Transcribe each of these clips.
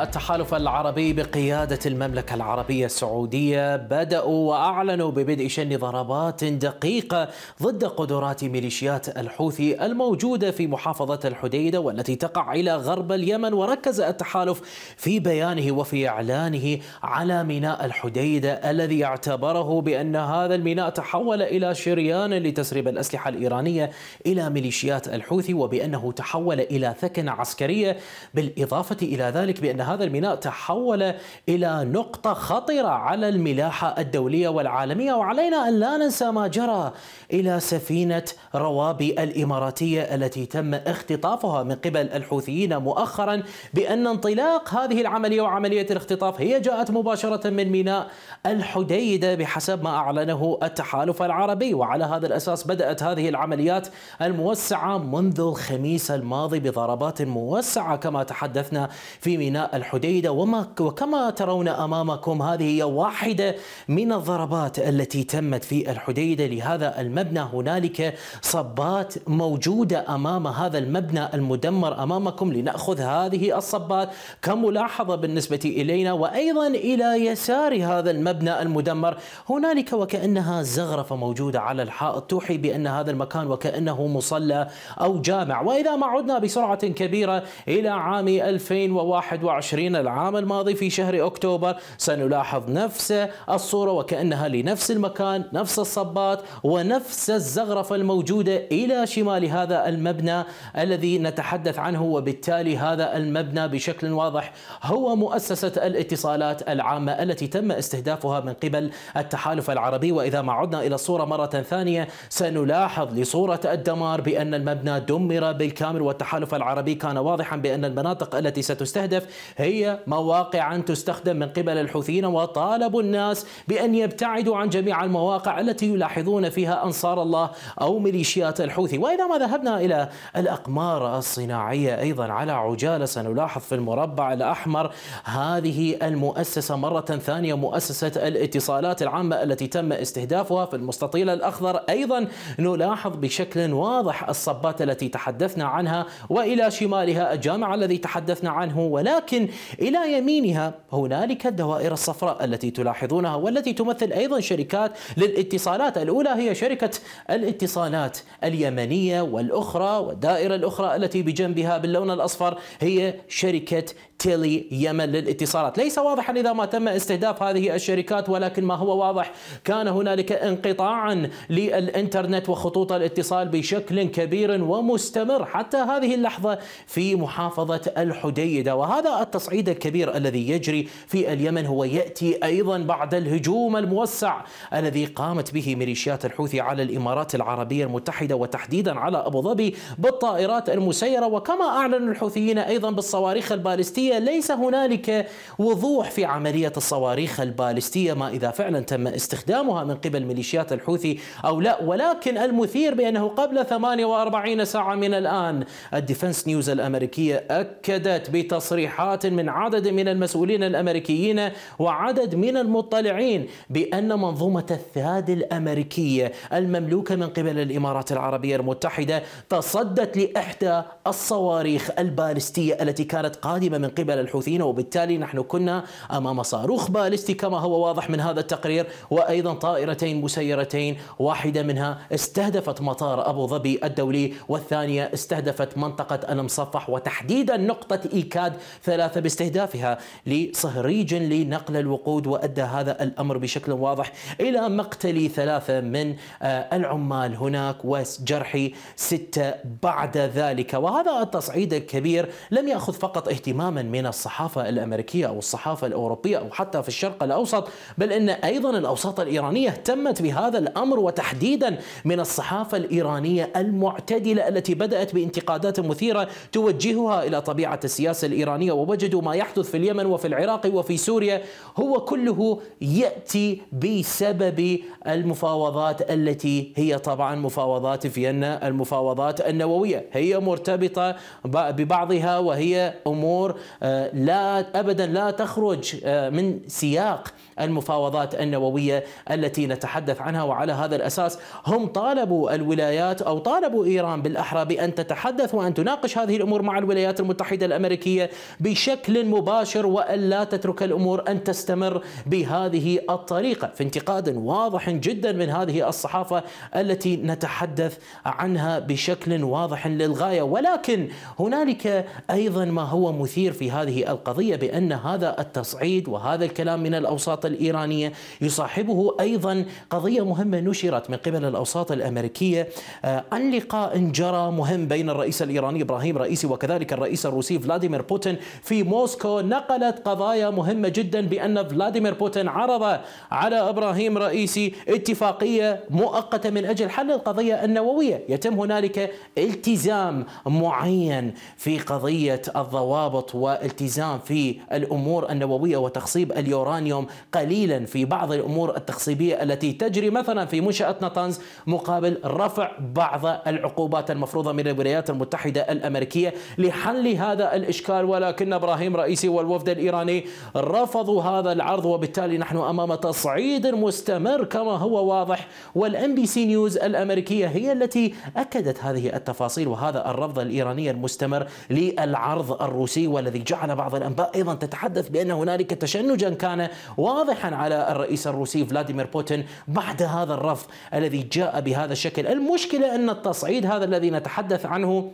التحالف العربي بقيادة المملكة العربية السعودية بدأوا وأعلنوا ببدء شن ضربات دقيقة ضد قدرات ميليشيات الحوثي الموجودة في محافظة الحديدة والتي تقع إلى غرب اليمن وركز التحالف في بيانه وفي إعلانه على ميناء الحديدة الذي اعتبره بأن هذا الميناء تحول إلى شريان لتسريب الأسلحة الإيرانية إلى ميليشيات الحوثي وبأنه تحول إلى ثكنة عسكرية بالإضافة إلى ذلك بأن هذا الميناء تحول إلى نقطة خطرة على الملاحة الدولية والعالمية وعلينا أن لا ننسى ما جرى إلى سفينة روابي الإماراتية التي تم اختطافها من قبل الحوثيين مؤخرا بأن انطلاق هذه العملية وعملية الاختطاف هي جاءت مباشرة من ميناء الحديدة بحسب ما أعلنه التحالف العربي وعلى هذا الأساس بدأت هذه العمليات الموسعة منذ الخميس الماضي بضربات موسعة كما تحدثنا في ميناء الحديدة وما وكما ترون أمامكم هذه هي واحدة من الضربات التي تمت في الحديدة لهذا المبنى هنالك صبات موجودة أمام هذا المبنى المدمر أمامكم لنأخذ هذه الصبات كملاحظة بالنسبة إلينا وأيضا إلى يسار هذا المبنى المدمر هنالك وكأنها زغرفة موجودة على الحائط توحي بأن هذا المكان وكأنه مصلى أو جامع وإذا ما عدنا بسرعة كبيرة إلى عام 2021 2020 العام الماضي في شهر أكتوبر سنلاحظ نفس الصورة وكأنها لنفس المكان نفس الصبات ونفس الزغرفة الموجودة إلى شمال هذا المبنى الذي نتحدث عنه وبالتالي هذا المبنى بشكل واضح هو مؤسسة الاتصالات العامة التي تم استهدافها من قبل التحالف العربي وإذا ما عدنا إلى الصورة مرة ثانية سنلاحظ لصورة الدمار بأن المبنى دمر بالكامل والتحالف العربي كان واضحا بأن المناطق التي ستستهدف هي مواقع تستخدم من قبل الحوثيين وطالبوا الناس بأن يبتعدوا عن جميع المواقع التي يلاحظون فيها أنصار الله أو ميليشيات الحوثي وإذا ما ذهبنا إلى الأقمار الصناعية أيضا على عجالة سنلاحظ في المربع الأحمر هذه المؤسسة مرة ثانية مؤسسة الاتصالات العامة التي تم استهدافها في المستطيل الأخضر أيضا نلاحظ بشكل واضح الصبات التي تحدثنا عنها وإلى شمالها الجامع الذي تحدثنا عنه ولكن إلى يمينها هنالك الدوائر الصفراء التي تلاحظونها والتي تمثل أيضا شركات للاتصالات الأولى هي شركة الاتصالات اليمنية والأخرى والدائرة الأخرى التي بجنبها باللون الأصفر هي شركة تيلي يمن للاتصالات ليس واضحا إذا ما تم استهداف هذه الشركات ولكن ما هو واضح كان هنالك انقطاعا للإنترنت وخطوط الاتصال بشكل كبير ومستمر حتى هذه اللحظة في محافظة الحديدة وهذا التصعيد الكبير الذي يجري في اليمن هو يأتي أيضا بعد الهجوم الموسع الذي قامت به ميليشيات الحوثي على الإمارات العربية المتحدة وتحديدا على أبو ظبي بالطائرات المسيرة وكما أعلن الحوثيين أيضا بالصواريخ البالستية ليس هنالك وضوح في عملية الصواريخ البالستية ما إذا فعلا تم استخدامها من قبل ميليشيات الحوثي أو لا ولكن المثير بأنه قبل 48 ساعة من الآن الديفنس نيوز الأمريكية أكدت بتصريحات من عدد من المسؤولين الأمريكيين وعدد من المطلعين بأن منظومة الثاد الأمريكية المملوكة من قبل الإمارات العربية المتحدة تصدت لإحدى الصواريخ البالستية التي كانت قادمة من قبل الحوثيين وبالتالي نحن كنا أمام صاروخ باليستي كما هو واضح من هذا التقرير وأيضا طائرتين مسيرتين واحدة منها استهدفت مطار أبو ظبي الدولي والثانية استهدفت منطقة المصفح وتحديدا نقطة إيكاد ثلاثة باستهدافها لصهريج لنقل الوقود وأدى هذا الأمر بشكل واضح إلى مقتل ثلاثة من آه، العمال هناك وجرح ستة بعد ذلك وهذا التصعيد الكبير لم يأخذ فقط اهتماما من الصحافة الأمريكية أو الصحافة الأوروبية أو حتى في الشرق الأوسط بل أن أيضا الأوساط الإيرانية اهتمت بهذا الأمر وتحديدا من الصحافة الإيرانية المعتدلة التي بدأت بانتقادات مثيرة توجهها إلى طبيعة السياسة الإيرانية ووجدوا ما يحدث في اليمن وفي العراق وفي سوريا هو كله يأتي بسبب المفاوضات التي هي طبعا مفاوضات فيينا المفاوضات النووية هي مرتبطة ببعضها وهي أمور آه، لا ابدا لا تخرج آه، من سياق المفاوضات النوويه التي نتحدث عنها وعلى هذا الاساس هم طالبوا الولايات او طالبوا ايران بالاحرى بان تتحدث وان تناقش هذه الامور مع الولايات المتحده الامريكيه بشكل مباشر والا تترك الامور ان تستمر بهذه الطريقه في انتقاد واضح جدا من هذه الصحافه التي نتحدث عنها بشكل واضح للغايه ولكن هنالك ايضا ما هو مثير في في هذه القضية بأن هذا التصعيد وهذا الكلام من الأوساط الإيرانية يصاحبه أيضا قضية مهمة نشرت من قبل الأوساط الأمريكية عن آه، لقاء جرى مهم بين الرئيس الإيراني إبراهيم رئيسي وكذلك الرئيس الروسي فلاديمير بوتين في موسكو نقلت قضايا مهمة جدا بأن فلاديمير بوتين عرض على إبراهيم رئيسي اتفاقية مؤقتة من أجل حل القضية النووية يتم هنالك التزام معين في قضية الضوابط و والتزام في الامور النوويه وتخصيب اليورانيوم قليلا في بعض الامور التخصيبيه التي تجري مثلا في منشاه نطنز مقابل رفع بعض العقوبات المفروضه من الولايات المتحده الامريكيه لحل هذا الاشكال ولكن ابراهيم رئيسي والوفد الايراني رفضوا هذا العرض وبالتالي نحن امام تصعيد مستمر كما هو واضح والام بي سي نيوز الامريكيه هي التي اكدت هذه التفاصيل وهذا الرفض الايراني المستمر للعرض الروسي والذي جعل بعض الأنباء أيضا تتحدث بأن هنالك تشنجا كان واضحا على الرئيس الروسي فلاديمير بوتين بعد هذا الرفض الذي جاء بهذا الشكل المشكلة أن التصعيد هذا الذي نتحدث عنه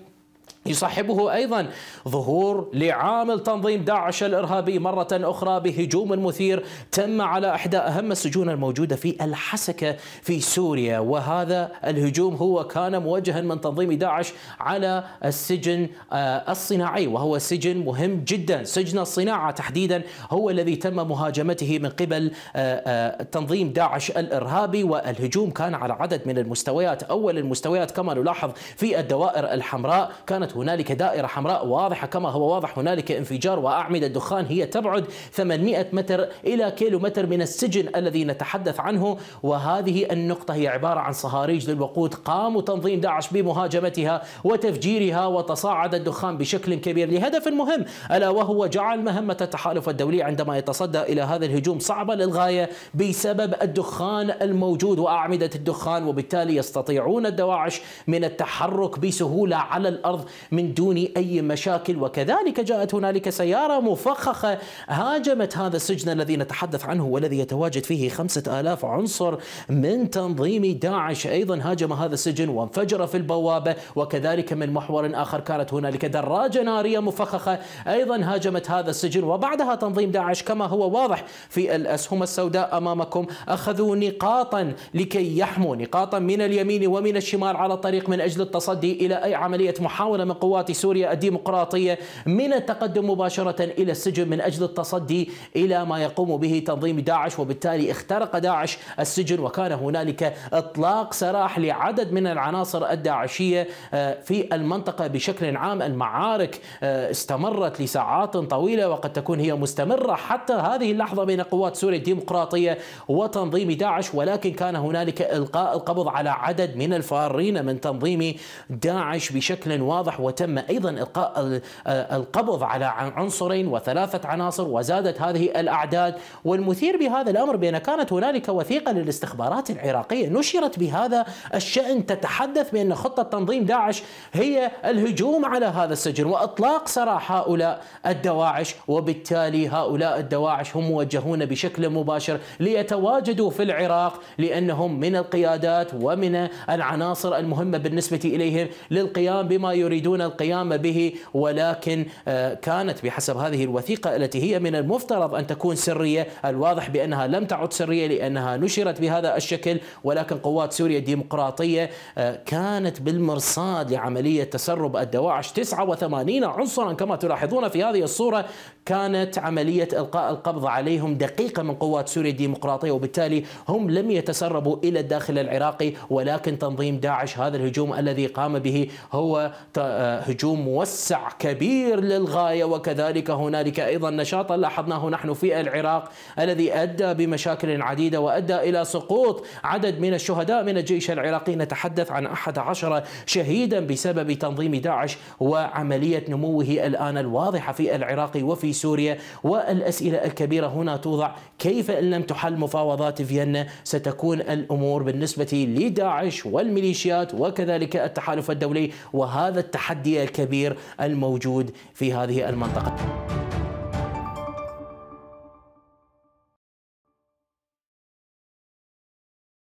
يصاحبه ايضا ظهور لعامل تنظيم داعش الارهابي مره اخرى بهجوم مثير تم على احدى اهم السجون الموجوده في الحسكه في سوريا وهذا الهجوم هو كان موجها من تنظيم داعش على السجن آه، الصناعي وهو سجن مهم جدا سجن الصناعه تحديدا هو الذي تم مهاجمته من قبل آه، آه، تنظيم داعش الارهابي والهجوم كان على عدد من المستويات اول المستويات كما نلاحظ في الدوائر الحمراء كانت كانت هنالك دائرة حمراء واضحة كما هو واضح هنالك انفجار وأعمدة دخان هي تبعد 800 متر إلى كيلومتر من السجن الذي نتحدث عنه وهذه النقطة هي عبارة عن صهاريج للوقود قام تنظيم داعش بمهاجمتها وتفجيرها وتصاعد الدخان بشكل كبير لهدف مهم ألا وهو جعل مهمة التحالف الدولي عندما يتصدى إلى هذا الهجوم صعبة للغاية بسبب الدخان الموجود وأعمدة الدخان وبالتالي يستطيعون الدواعش من التحرك بسهولة على الأرض من دون أي مشاكل وكذلك جاءت هنالك سيارة مفخخة هاجمت هذا السجن الذي نتحدث عنه والذي يتواجد فيه خمسة آلاف عنصر من تنظيم داعش أيضا هاجم هذا السجن وانفجر في البوابة وكذلك من محور آخر كانت هنالك دراجة نارية مفخخة أيضا هاجمت هذا السجن وبعدها تنظيم داعش كما هو واضح في الأسهم السوداء أمامكم أخذوا نقاطا لكي يحموا نقاطا من اليمين ومن الشمال على الطريق من أجل التصدي إلى أي عملية محاولة من قوات سوريا الديمقراطية من التقدم مباشرة إلى السجن من أجل التصدي إلى ما يقوم به تنظيم داعش وبالتالي اخترق داعش السجن وكان هنالك إطلاق سراح لعدد من العناصر الداعشية آه، في المنطقة بشكل عام المعارك آه، استمرت لساعات طويلة وقد تكون هي مستمرة حتى هذه اللحظة بين قوات سوريا الديمقراطية وتنظيم داعش ولكن كان هنالك إلقاء القبض على عدد من الفارين من تنظيم داعش بشكل واضح وتم أيضا إلقاء آه، القبض على عنصرين وثلاثة عناصر وزادت هذه الأعداد والمثير بهذا الأمر بأن كانت هنالك وثيقة للاستخبارات العراقية نشرت بهذا الشأن تتحدث بأن خطة تنظيم داعش هي الهجوم على هذا السجن وإطلاق سراح هؤلاء الدواعش وبالتالي هؤلاء الدواعش هم موجهون بشكل مباشر ليتواجدوا في العراق لأنهم من القيادات ومن العناصر المهمة بالنسبة إليهم للقيام بما يريدون دون القيام به ولكن آه، كانت بحسب هذه الوثيقة التي هي من المفترض أن تكون سرية الواضح بأنها لم تعد سرية لأنها نشرت بهذا الشكل ولكن قوات سوريا الديمقراطية آه، كانت بالمرصاد لعملية تسرب الدواعش 89 عنصرا كما تلاحظون في هذه الصورة كانت عملية إلقاء القبض عليهم دقيقة من قوات سوريا الديمقراطية وبالتالي هم لم يتسربوا إلى الداخل العراقي ولكن تنظيم داعش هذا الهجوم الذي قام به هو هجوم موسع كبير للغايه وكذلك هنالك ايضا نشاطا لاحظناه نحن في العراق الذي ادى بمشاكل عديده وادى الى سقوط عدد من الشهداء من الجيش العراقي نتحدث عن 11 شهيدا بسبب تنظيم داعش وعمليه نموه الان الواضحه في العراق وفي سوريا والاسئله الكبيره هنا توضع كيف إن لم تحل مفاوضات فيينا ستكون الأمور بالنسبة لداعش والميليشيات وكذلك التحالف الدولي وهذا التحدي الكبير الموجود في هذه المنطقة